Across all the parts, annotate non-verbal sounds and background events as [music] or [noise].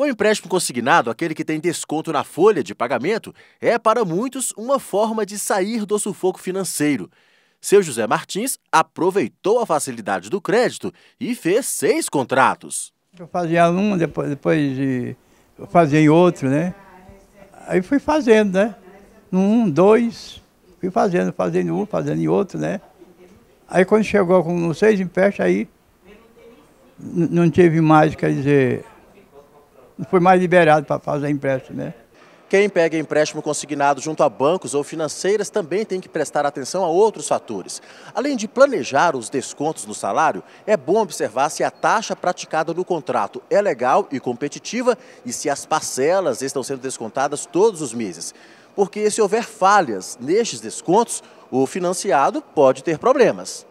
O empréstimo consignado, aquele que tem desconto na folha de pagamento, é para muitos uma forma de sair do sufoco financeiro. Seu José Martins aproveitou a facilidade do crédito e fez seis contratos. Eu fazia um, depois, depois de, eu fazia outro, né? Aí fui fazendo, né? Um, dois, fui fazendo, fazendo um, fazendo outro, né? Aí quando chegou com seis empréstimos, aí não teve mais, quer dizer, não [laughs] foi mais liberado para fazer empréstimo, né? Quem pega empréstimo consignado junto a bancos ou financeiras também tem que prestar atenção a outros fatores. Além de planejar os descontos no salário, é bom observar se a taxa praticada no contrato é legal e competitiva e se as parcelas estão sendo descontadas todos os meses. Porque se houver falhas nestes descontos, o financiado pode ter problemas.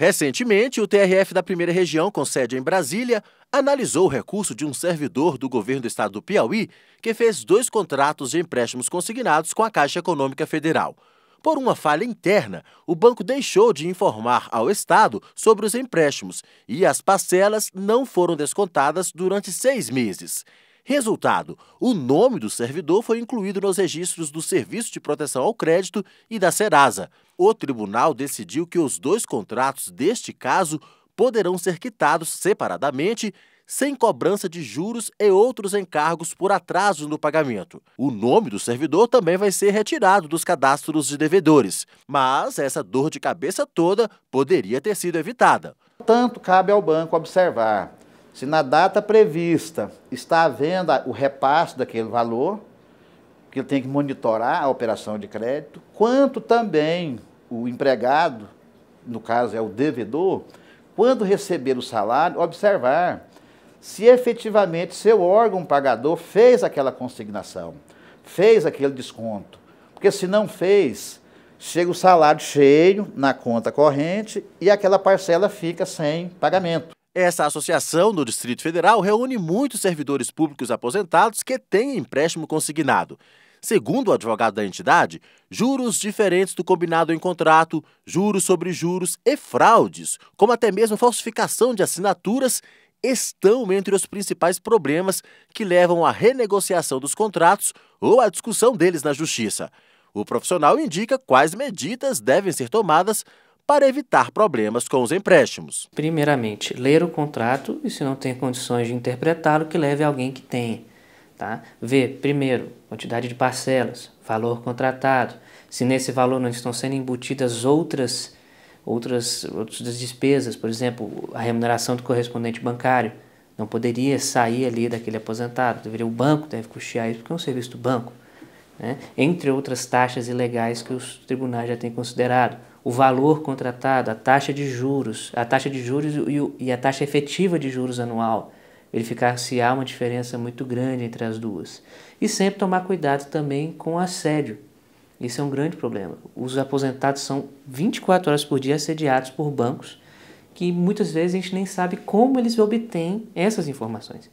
Recentemente, o TRF da Primeira Região, com sede em Brasília, analisou o recurso de um servidor do governo do estado do Piauí que fez dois contratos de empréstimos consignados com a Caixa Econômica Federal. Por uma falha interna, o banco deixou de informar ao Estado sobre os empréstimos e as parcelas não foram descontadas durante seis meses. Resultado: o nome do servidor foi incluído nos registros do Serviço de Proteção ao Crédito e da Serasa. O tribunal decidiu que os dois contratos deste caso poderão ser quitados separadamente sem cobrança de juros e outros encargos por atrasos no pagamento. O nome do servidor também vai ser retirado dos cadastros de devedores, mas essa dor de cabeça toda poderia ter sido evitada. Tanto cabe ao banco observar se na data prevista está havendo o repasse daquele valor, que ele tem que monitorar a operação de crédito, quanto também o empregado, no caso é o devedor, quando receber o salário, observar se efetivamente seu órgão pagador fez aquela consignação, fez aquele desconto. Porque se não fez, chega o salário cheio na conta corrente e aquela parcela fica sem pagamento. Essa associação do Distrito Federal reúne muitos servidores públicos aposentados que têm empréstimo consignado. Segundo o advogado da entidade, juros diferentes do combinado em contrato, juros sobre juros e fraudes, como até mesmo falsificação de assinaturas, estão entre os principais problemas que levam à renegociação dos contratos ou à discussão deles na justiça. O profissional indica quais medidas devem ser tomadas para evitar problemas com os empréstimos. Primeiramente, ler o contrato e, se não tem condições de interpretá-lo, que leve alguém que tenha. Tá? Ver, primeiro, quantidade de parcelas, valor contratado, se nesse valor não estão sendo embutidas outras, outras, outras despesas, por exemplo, a remuneração do correspondente bancário. Não poderia sair ali daquele aposentado, deveria o banco deve custear isso, porque é um serviço do banco. Né? Entre outras taxas ilegais que os tribunais já têm considerado o valor contratado, a taxa de juros, a taxa de juros e, a taxa efetiva de juros anual, verificar se há uma diferença muito grande entre as duas. E sempre tomar cuidado também com o assédio. Isso é um grande problema. Os aposentados são 24 horas por dia assediados por bancos que muitas vezes a gente nem sabe como eles obtêm essas informações.